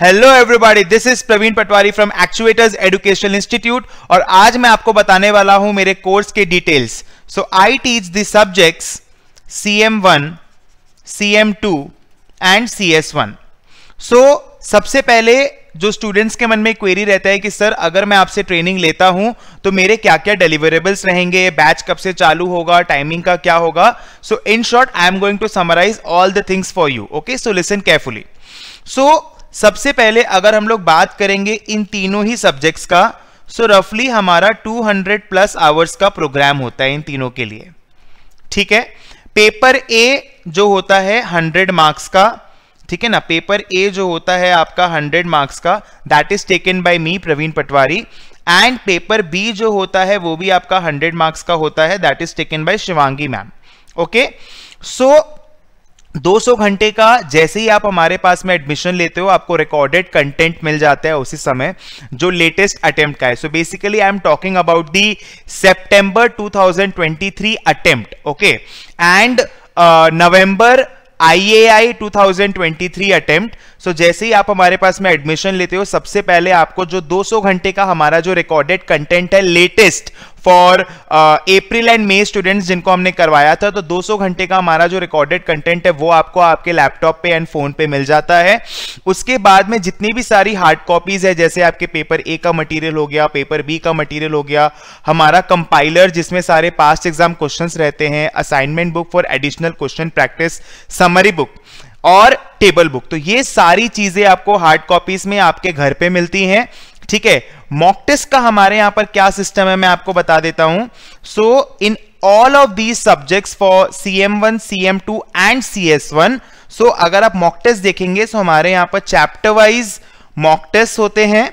Hello everybody this is Praveen Patwari from actuators educational institute और आज मैं आपको बताने वाला हूं मेरे कोर्स के details so I teach the subjects C M one C M two and C S one so सबसे पहले जो स्टूडेंट्स के मन में क्वेरी रहता है कि सर अगर मैं आपसे ट्रेनिंग लेता हूं तो मेरे क्या क्या डिलीवरेबल्स रहेंगे बैच कब से चालू होगा टाइमिंग का क्या होगा so in short I am going to summarise all the things for you okay so listen carefully so सबसे पहले अगर हम लोग बात करेंगे इन तीनों ही सब्जेक्ट्स का सो so रफली हमारा 200 प्लस आवर्स का प्रोग्राम होता है इन तीनों के लिए ठीक है पेपर ए जो होता है 100 मार्क्स का ठीक है ना पेपर ए जो होता है आपका 100 मार्क्स का that is taken by me Praveen Patwari and paper B जो होता है वो भी आपका 100 मार्क्स का होता है that is taken by Shivangi ma'am okay so 200 घंटे का जैसे ही आप हमारे पास में एडमिशन लेते हो आपको रिकॉर्डेड कंटेंट मिल जाता है उसी समय जो लेटेस्ट अटेम्प्ट का है so basically I am talking about the September 2023 attempt okay and November IAI 2023 attempt so so, जैसे ही आप हमारे पास में एडमिशन लेते हो सबसे पहले आपको जो 200 घंटे का हमारा जो रिकॉर्डेड कंटेंट है latest for April and May students जिनको हमने करवाया था तो 200 घंटे का हमारा जो रिकॉर्डेड कंटेंट है वो आपको आपके लैपटॉप पे एंड फोन पे मिल जाता है उसके बाद में जितनी भी सारी हार्ड कॉपीज है जैसे आपके पेपर ए का मटेरियल हो गया पेपर बी का मटेरियल हो गया हमारा कंपाइलर जिसमें सारे पास्ट एग्जाम क्वेश्चन रहते हैं assignment book for additional question practice summary book और टेबल बुक तो ये सारी चीजें आपको हार्ड कॉपीज में आपके घर पे मिलती हैं ठीक है मॉक टेस्ट का हमारे यहां पर क्या सिस्टम है मैं आपको बता देता हूं so in all of these subjects for C M one C M two and C S one so अगर आप मॉक टेस्ट देखेंगे सो हमारे यहां पर चैप्टर वाइज मॉक टेस्ट होते हैं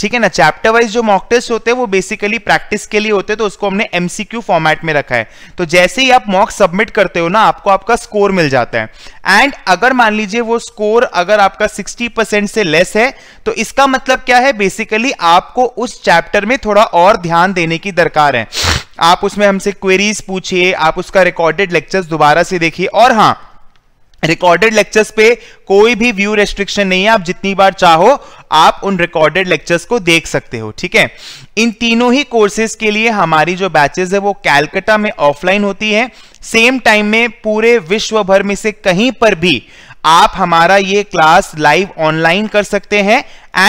ठीक है ना चैप्टर वाइज जो मॉक टेस्ट होते हैं वो बेसिकली प्रैक्टिस के लिए होते हैं तो उसको हमने एमसीक्यू फॉर्मेट में रखा है तो जैसे ही आप मॉक सबमिट करते हो ना आपको आपका स्कोर मिल जाता है एंड अगर मान लीजिए वो स्कोर अगर आपका 60% परसेंट से लेस है तो इसका मतलब क्या है बेसिकली आपको उस चैप्टर में थोड़ा और ध्यान देने की दरकार है आप उसमें हमसे क्वेरीज पूछिए आप उसका रिकॉर्डेड लेक्चर्स दोबारा से देखिए और हाँ रिकॉर्डेड लेक्चर्स पे कोई भी व्यू रेस्ट्रिक्शन नहीं है आप जितनी बार चाहो आप उन रिकॉर्डेड लेक्चर्स को देख सकते हो ठीक है इन तीनों ही कोर्सेज के लिए हमारी जो बैचेस है वो कैलकाटा में ऑफलाइन होती है सेम टाइम में पूरे विश्व भर में से कहीं पर भी आप हमारा ये क्लास लाइव ऑनलाइन कर सकते हैं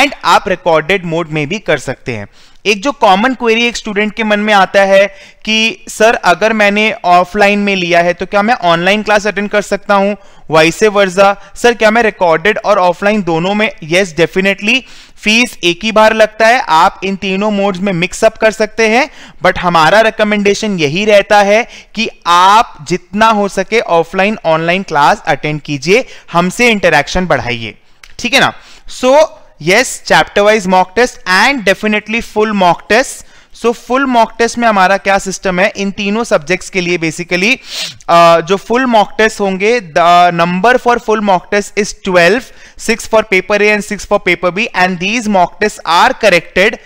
एंड आप रिकॉर्डेड मोड में भी कर सकते हैं एक जो कॉमन क्वेरी एक स्टूडेंट के मन में आता है कि सर अगर मैंने ऑफलाइन में लिया है तो क्या मैं ऑनलाइन क्लास अटेंड कर सकता हूँ वाइसे वर्जा सर क्या मैं रिकॉर्डेड और ऑफलाइन दोनों में येस डेफिनेटली फीस एक ही बार लगता है आप इन तीनों मोड्स में मिक्सअप कर सकते हैं बट हमारा रिकमेंडेशन यही रहता है कि आप जितना हो सके ऑफलाइन ऑनलाइन क्लास अटेंड कीजिए हमसे इंटरेक्शन बढ़ाइए ठीक है ना so so, yes chapter wise mock test and definitely full mock test so full mock test में हमारा क्या सिस्टम है इन तीनों सब्जेक्ट्स के लिए बेसिकली uh, जो फुल मॉक टेस्ट होंगे the number for full mock test is twelve six for paper A and six for paper B and these mock test are corrected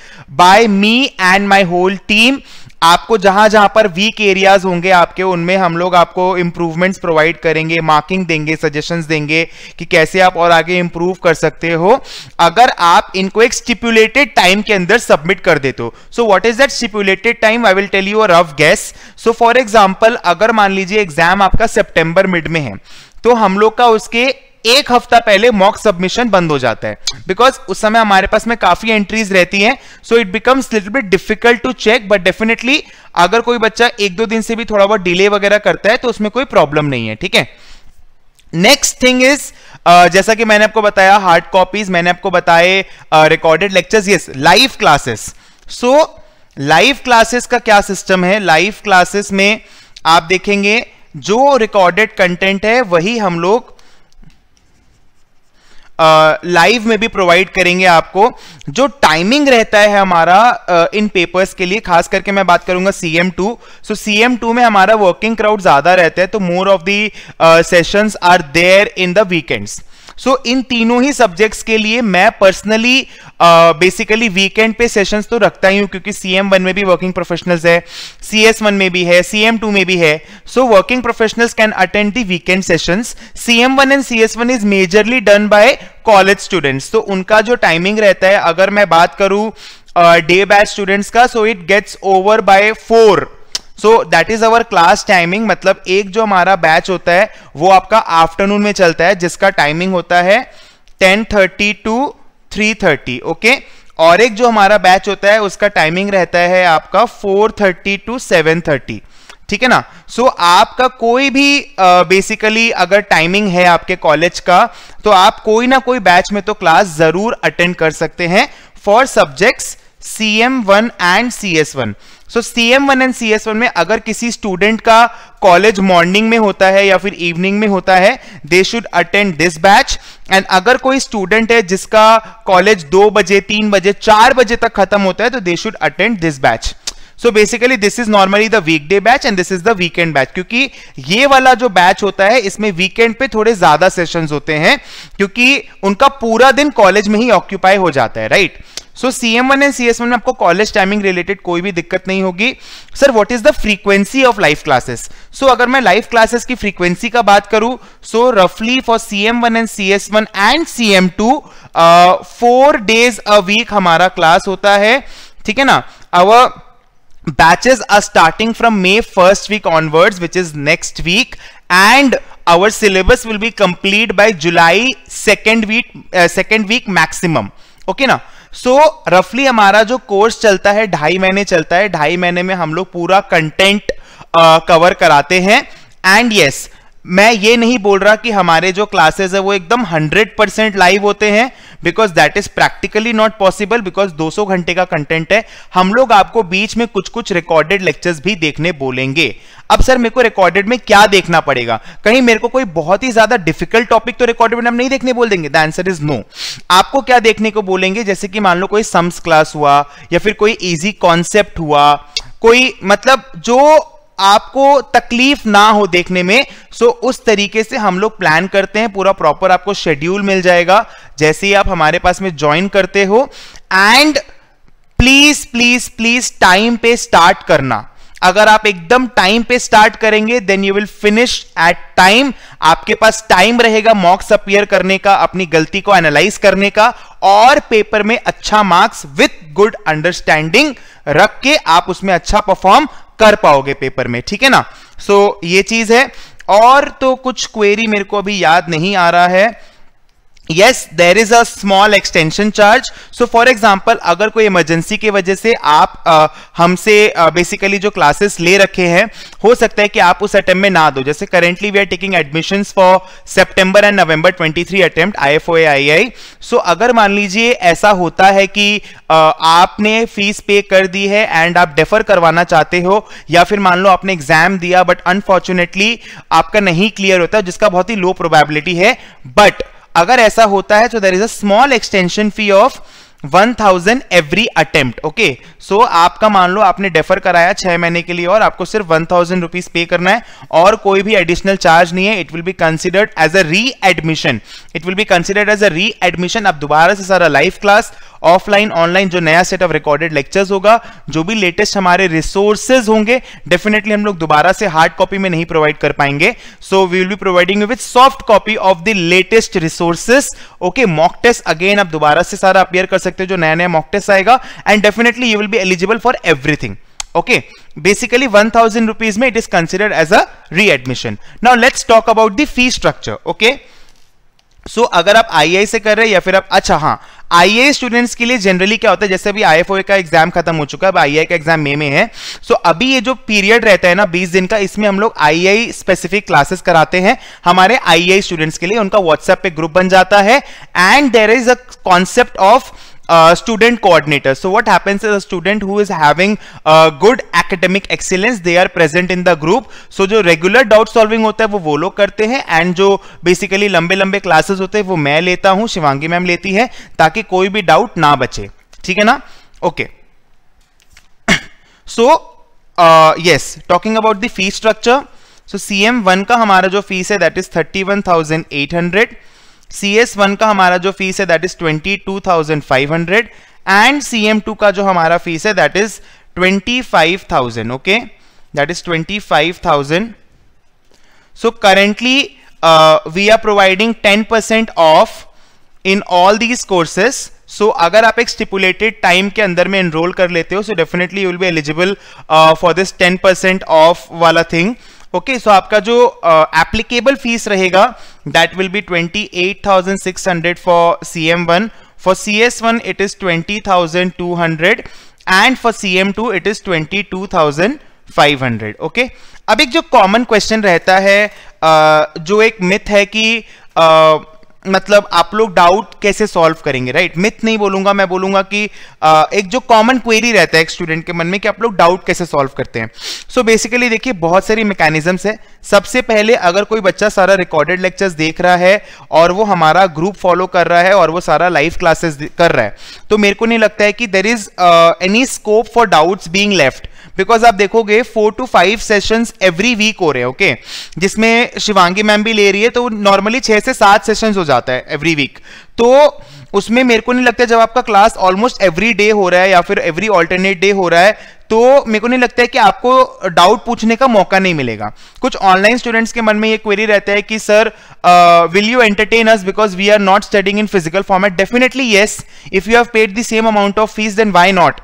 by me and my whole team आपको जहां जहां पर weak areas होंगे आपके उनमें हम लोग आपको इंप्रूवमेंट्स प्रोवाइड करेंगे मार्किंग देंगे सजेशंस देंगे कि कैसे आप और आगे इंप्रूव कर सकते हो अगर आप इनको एक स्टिप्युलेटेड टाइम के अंदर सबमिट कर देते हो so what is that stipulated time I will tell you rough guess so for example अगर मान लीजिए एग्जाम आपका सेप्टेम्बर मिड में है तो हम लोग का उसके एक हफ्ता पहले मॉक सबमिशन बंद हो जाता है बिकॉज उस समय हमारे पास में काफी एंट्रीज रहती हैं so it becomes little bit difficult to check but definitely अगर कोई बच्चा एक दो दिन से भी थोड़ा बहुत डिले वगैरह करता है तो उसमें कोई प्रॉब्लम नहीं है ठीक है नेक्स्ट थिंग इज जैसा कि मैंने आपको बताया हार्ड कॉपीज मैंने आपको बताए recorded lectures yes live classes so live classes का क्या सिस्टम है लाइव क्लासेस में आप देखेंगे जो रिकॉर्डेड कंटेंट है वही हम लोग लाइव में भी प्रोवाइड करेंगे आपको जो टाइमिंग रहता है हमारा इन पेपर्स के लिए खास करके मैं बात करूंगा C M two so C M two में हमारा वर्किंग क्राउड ज्यादा रहता है तो more of the sessions are there in the weekends so so, इन तीनों ही सब्जेक्ट्स के लिए मैं पर्सनली बेसिकली वीकेंड पे सेशंस तो रखता ही हूँ क्योंकि सी एम वन में भी वर्किंग प्रोफेशनल्स है सी एस वन में भी है सी एम टू में भी है so working professionals can attend the weekend sessions C M one and C S one is majorly done by college students तो उनका जो टाइमिंग रहता है अगर मैं बात करूँ डे बैच स्टूडेंट्स का so it gets over by four so that is our class timing मतलब एक जो हमारा बैच होता है वो आपका आफ्टरनून में चलता है जिसका टाइमिंग होता है 10:30 टू थ्री थर्टी ओके और एक जो हमारा बैच होता है उसका टाइमिंग रहता है आपका 4:30 टू सेवन थर्टी ठीक है ना सो so, आपका कोई भी बेसिकली uh, अगर टाइमिंग है आपके कॉलेज का तो आप कोई ना कोई बैच में तो क्लास जरूर अटेंड कर सकते हैं for subjects C M one and C S one so C M one and C S one में अगर किसी स्टूडेंट का कॉलेज मॉर्निंग में होता है या फिर इवनिंग में होता है they should attend this batch and अगर कोई स्टूडेंट है जिसका कॉलेज दो बजे तीन बजे चार बजे तक खत्म होता है तो they should attend this batch so basically this is normally the weekday batch and this is the weekend batch क्योंकि ये वाला जो बैच होता है इसमें वीकेंड पे थोड़े ज्यादा सेशन होते हैं क्योंकि उनका पूरा दिन कॉलेज में ही ऑक्यूपाई हो जाता है right right? So C M one and C S one में आपको कॉलेज टाइमिंग रिलेटेड कोई भी दिक्कत नहीं होगी sir what is the frequency of live classes so अगर मैं लाइव क्लासेस की फ्रीक्वेंसी का बात करूं सो रफली for C M one and C S one and C M two four days a week हमारा क्लास होता है ठीक है ना अवर batches are starting from May first week onwards which is next week and our syllabus will be complete by July second week uh, second week maximum okay na सो रफली हमारा जो course चलता है ढाई महीने चलता है ढाई महीने में हम लोग पूरा कंटेंट कवर uh, कराते हैं एंड यस yes, मैं ये नहीं बोल रहा कि हमारे जो क्लासेस है वो एकदम 100 परसेंट लाइव होते हैं because that is practically not possible because 200 घंटे का कंटेंट है हम लोग आपको बीच में कुछ कुछ रिकॉर्डेड लेक्चर्स भी देखने बोलेंगे अब सर मेरे को रिकॉर्डेड में क्या देखना पड़ेगा कहीं मेरे को कोई बहुत ही ज्यादा डिफिकल्ट टॉपिक तो रिकॉर्डेड में हम नहीं देखने बोल देंगे द आंसर इज नो आपको क्या देखने को बोलेंगे जैसे कि मान लो कोई सम्स क्लास हुआ या फिर कोई ईजी कॉन्सेप्ट हुआ कोई मतलब जो आपको तकलीफ ना हो देखने में सो so, उस तरीके से हम लोग प्लान करते हैं पूरा प्रॉपर आपको शेड्यूल मिल जाएगा जैसे ही आप हमारे पास में ज्वाइन करते हो and please please please time पे स्टार्ट करना अगर आप एकदम टाइम पे स्टार्ट करेंगे then you will finish at time आपके पास टाइम रहेगा मॉक्स अपियर करने का अपनी गलती को एनालाइज करने का और पेपर में अच्छा मार्क्स विथ गुड अंडरस्टैंडिंग रख के आप उसमें अच्छा परफॉर्म कर पाओगे पेपर में ठीक है ना सो so, ये चीज है और तो कुछ क्वेरी मेरे को अभी याद नहीं आ रहा है yes there is a small extension charge so for example अगर कोई इमरजेंसी की वजह से आप uh, हमसे बेसिकली uh, जो क्लासेस ले रखे हैं हो सकता है कि आप उस अटैम्प में ना दो जैसे currently we are taking admission for September and November 23 attempt I F O A I I so अगर मान लीजिए ऐसा होता है कि uh, आपने फीस पे कर दी है एंड आप डेफर करवाना चाहते हो या फिर मान लो आपने एग्जाम दिया बट अनफॉर्चुनेटली आपका नहीं क्लियर होता जिसका बहुत ही लो प्रोबेबिलिटी है बट अगर ऐसा होता है तो there is a small extension fee of one thousand every attempt okay so आपका मान लो आपने डेफर कराया छह महीने के लिए और आपको सिर्फ वन थाउजेंड रुपीज पे करना है और कोई भी एडिशनल चार्ज नहीं है it will be considered as a readmission it will be considered as a readmission आप दोबारा से सारा लाइव क्लास ऑफलाइन ऑनलाइन जो नया सेट ऑफ रिकॉर्डेड लेक्चर्स होगा जो भी लेटेस्ट हमारे रिसोर्सेज होंगे डेफिनेटली हम लोग दोबारा से हार्ड कॉपी में नहीं प्रोवाइड कर पाएंगे so we will be providing with soft copy of the latest resources okay mock test again आप दोबारा से सारा अपियर कर सकते हो जो नया नया मॉक टेस्ट आएगा and definitely you will be eligible for everything okay okay basically 1000 rupees mein it is considered as a readmission now let's talk about the fee structure okay so so, अगर आप आई से कर रहे हैं या फिर आप अच्छा हाँ आई स्टूडेंट्स के लिए जनरली क्या होता है जैसे अभी आई का एग्जाम खत्म हो चुका है अब आई का एग्जाम मे में है सो so, अभी ये जो पीरियड रहता है ना 20 दिन का इसमें हम लोग आई स्पेसिफिक क्लासेस कराते हैं हमारे आई स्टूडेंट्स के लिए उनका व्हाट्सएप पे ग्रुप बन जाता है and there is a concept of uh, student coordinator. So what happens is a student who is having a uh, good academic excellence, they are present in the group. So jo regular doubt solving hota hai wo wo log karte hain and jo basically lambe lambe classes hote hain wo main leta hu shivangi ma'am leti hai taki koi bhi doubt na bache theek hai na okay so uh, yes talking about the fee structure so cm1 ka hamara jo fees hai that is 31800 C S one का हमारा जो fees है that is twenty two thousand five hundred and C M two का जो हमारा fees है that is twenty five thousand okay that is twenty five thousand so currently we are providing ten percent off in all these courses so अगर आप एक stipulated time के अंदर में एनरोल कर लेते हो so definitely you will be eligible for this ten percent off वाला थिंग ओके सो आपका जो एप्लीकेबल फीस रहेगा that will be twenty eight thousand six hundred for C M one for C S one it is twenty thousand two hundred and for C M two it is twenty two thousand five hundred okay अब एक जो common question रहता है जो एक myth है कि मतलब आप लोग डाउट कैसे सॉल्व करेंगे राइट मिथ नहीं बोलूंगा मैं बोलूंगा कि आ, एक जो कॉमन क्वेरी रहता है एक स्टूडेंट के मन में कि आप लोग डाउट कैसे सॉल्व करते हैं सो बेसिकली देखिए बहुत सारी मैकेनिज्म्स है सबसे पहले अगर कोई बच्चा सारा रिकॉर्डेड लेक्चर्स देख रहा है और वो हमारा ग्रुप फॉलो कर रहा है और वो सारा लाइव क्लासेस कर रहा है तो मेरे को नहीं लगता है कि there is any scope for doubts being left because आप देखोगे four two five session every week हो रहे हैं ओके जिसमें शिवांगी मैम भी ले रही है तो नॉर्मली छह से सात सेशन हो जाता है एवरी वीक तो उसमें मेरे को नहीं लगता जब आपका क्लास ऑलमोस्ट एवरी डे हो रहा है या फिर एवरी ऑल्टरनेट डे हो रहा है तो मेरे को नहीं लगता है कि आपको डाउट पूछने का मौका नहीं मिलेगा कुछ ऑनलाइन स्टूडेंट्स के मन में ये क्वेरी रहता है कि sir will you entertain us because we are not studying in physical format definitely yes if you have paid the same amount of fees then why not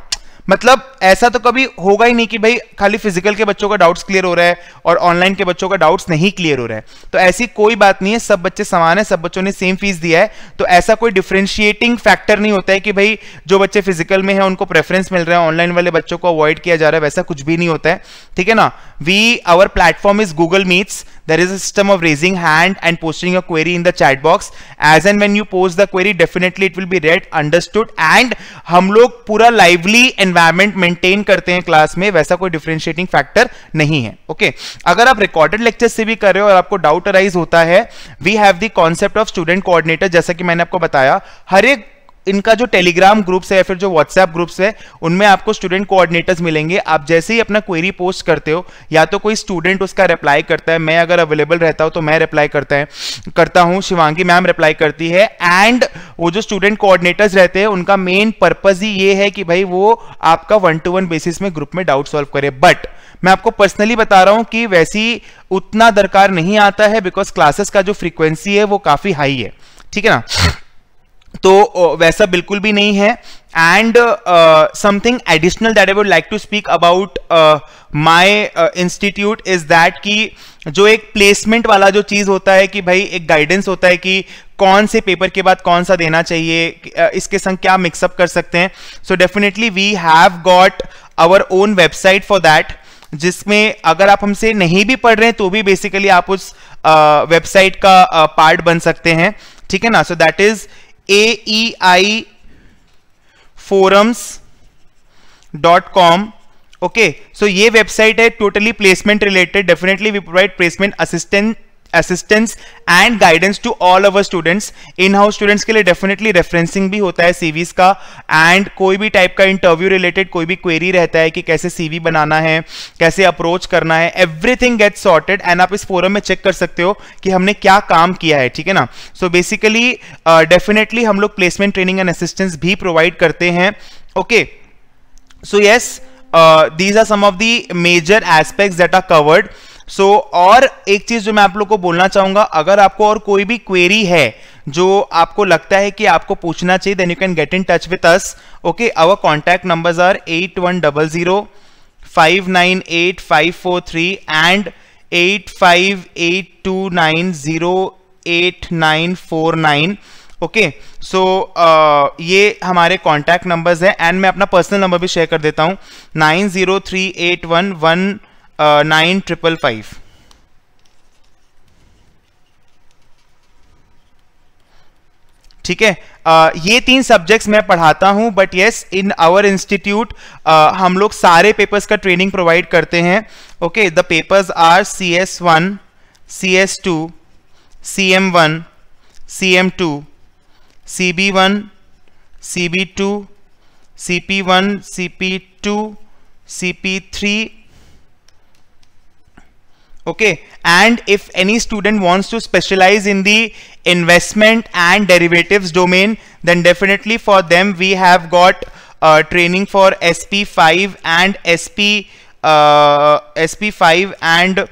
मतलब ऐसा तो कभी होगा ही नहीं कि भाई खाली फिजिकल के बच्चों का डाउट्स क्लियर हो रहा है और ऑनलाइन के बच्चों का डाउट्स नहीं क्लियर हो रहा है तो ऐसी कोई बात नहीं है सब बच्चे समान है सब बच्चों ने सेम फीस दिया है तो ऐसा कोई डिफ्रेंशिएटिंग फैक्टर नहीं होता है कि भाई जो बच्चे फिजिकल में है उनको प्रेफरेंस मिल रहा है ऑनलाइन वाले बच्चों को अवॉइड किया जा रहा है वैसा कुछ भी नहीं होता है ठीक है ना we our platform is Google Meets there is a system of raising hand and posting a query in the chat box as and when you post the query definitely it will be read understood and हम लोग पूरा lively environment environment maintain करते हैं class में वैसा कोई differentiating factor नहीं है ओके okay? अगर आप रिकॉर्डेड लेक्चर से भी कर रहे हो और आपको डाउट अराइज होता है we have the concept of student coordinator जैसा कि मैंने आपको बताया हर एक इनका जो टेलीग्राम ग्रुप्स है फिर जो व्हाट्सएप ग्रुप्स है उनमें आपको स्टूडेंट कोऑर्डिनेटर्स मिलेंगे आप जैसे ही अपना क्वेरी पोस्ट करते हो या तो कोई स्टूडेंट उसका रिप्लाई करता है मैं अगर अवेलेबल रहता हूँ तो मैं रिप्लाई करता है करता हूँ शिवांगी मैम रिप्लाई करती है एंड वो जो स्टूडेंट कोऑर्डिनेटर्स रहते हैं उनका मेन पर्पज ही ये है कि भाई वो आपका वन टू वन बेसिस में ग्रुप में डाउट सॉल्व करे बट मैं आपको पर्सनली बता रहा हूँ कि वैसी उतना दरकार नहीं आता है बिकॉज क्लासेस का जो फ्रीक्वेंसी है वो काफी हाई है ठीक है ना तो वैसा बिल्कुल भी नहीं है and something additional that I would like to speak about my institute is that कि जो एक प्लेसमेंट वाला जो चीज़ होता है कि भाई एक गाइडेंस होता है कि कौन से पेपर के बाद कौन सा देना चाहिए uh, इसके संग क्या मिक्सअप कर सकते हैं so definitely we have got our own website for that जिसमें अगर आप हमसे नहीं भी पढ़ रहे हैं तो भी बेसिकली आप उस वेबसाइट uh, का पार्ट uh, बन सकते हैं ठीक है ना so that is AE forums dot com okay so ये वेबसाइट है totally placement related definitely we provide placement assistant assistance and guidance to all our students in house students के लिए डेफिनेटली रेफरेंसिंग भी होता है सीवीज का and कोई भी टाइप का इंटरव्यू रिलेटेड कोई भी क्वेरी रहता है कि कैसे सीवी बनाना है कैसे अप्रोच करना है एवरीथिंग गेट सॉर्टेड एंड आप इस फोरम में चेक कर सकते हो कि हमने क्या काम किया है ठीक है ना सो बेसिकली डेफिनेटली हम लोग प्लेसमेंट ट्रेनिंग एंड असिस्टेंस भी प्रोवाइड करते हैं okay so yes these are some of the major aspects that are covered so so, और एक चीज जो मैं आप लोग को बोलना चाहूंगा अगर आपको और कोई भी क्वेरी है जो आपको लगता है कि आपको पूछना चाहिए then you can get in touch with us okay our contact number are eight one double zero five nine eight five four three and eight five eight two nine zero eight nine four nine okay so ये हमारे contact numbers हैं and मैं अपना personal number भी share कर देता हूँ nine zero three eight one one nine triple five ठीक है uh, ये तीन सब्जेक्ट्स मैं पढ़ाता हूं but yes in our institute हम लोग सारे पेपर्स का ट्रेनिंग प्रोवाइड करते हैं okay the papers are C S one C S two C M one C M two C B one C B two C P one C P two C P three okay and if any student wants to specialize in the investment and derivatives domain then definitely for them we have got uh, training for SP5 and SP uh, SP5 and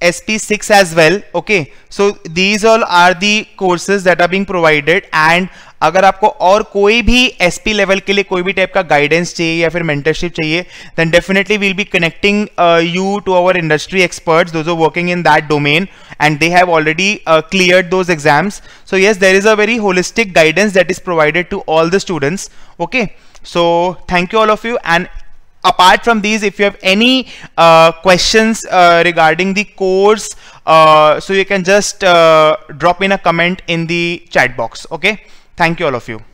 SP6 as well okay so these all are the courses that are being provided and अगर आपको और कोई भी SP level के लिए कोई भी type का गाइडेंस चाहिए या फिर मेंटरशिप चाहिए then definitely will be connecting are working in that domain and they have already uh, cleared those exams so yes there is a very holistic guidance that is provided to all the students okay so thank you all of you and apart from these if you have any uh, questions uh, regarding the course so you can just drop in a comment in the chat box okay Thank you all of you.